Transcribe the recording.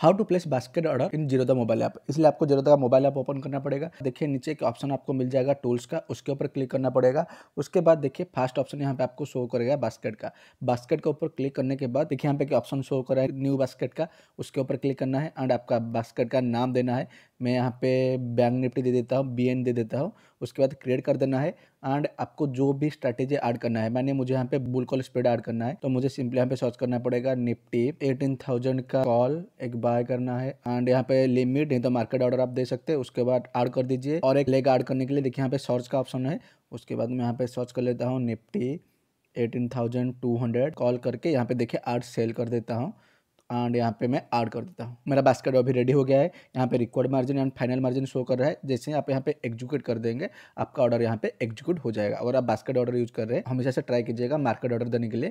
how to place basket order in zero mobile app इसलिए आपको जीरोदा का मोबाइल ऐप ओपन करना पड़ेगा देखिए नीचे एक ऑप्शन आपको मिल जाएगा टूल्स का उसके ऊपर क्लिक करना पड़ेगा उसके बाद देखिए फास्ट ऑप्शन यहाँ पे आपको शो करेगा बास्केट का बास्केट के ऊपर क्लिक करने के बाद देखिए यहाँ पे एक ऑप्शन शो करा है न्यू बास्केट का उसके ऊपर क्लिक करना है एंड आपका बास्केट का नाम देना है मैं यहाँ पे बैंक निफ्टी दे देता हूँ बी दे देता हूँ उसके बाद क्रिएट कर देना है एंड आपको जो भी स्ट्रैटेजी ऐड करना है मैंने मुझे यहाँ पे बुल कॉल स्प्रेड ऐड करना है तो मुझे सिंपली यहाँ पे सर्च करना पड़ेगा निफ्टी एटीन थाउजेंड का कॉल एक बाय करना है एंड यहाँ पे लिमिट नहीं तो मार्केट ऑर्डर आप दे सकते हैं उसके बाद ऐड कर दीजिए और एक लेग ऐड करने के लिए देखिए यहाँ पे सर्च का ऑप्शन है उसके बाद मैं यहाँ पे सर्च कर लेता हूँ Nifty eighteen thousand two hundred call करके यहाँ पे देखिए आर्ट सेल कर देता हूँ एंड यहाँ पे मैं ऐड कर देता हूँ मेरा बास्केट अभी रेडी हो गया है यहाँ पे record margin and final margin show कर रहा है जैसे आप यहाँ पे एग्जीक्यूट कर देंगे आपका ऑर्डर यहाँ पे एग्जीक्यूट हो जाएगा अगर आप बास्केट ऑर्डर यूज कर रहे हैं हमेशा से ट्राई कीजिएगा मार्केट ऑर्डर देने के लिए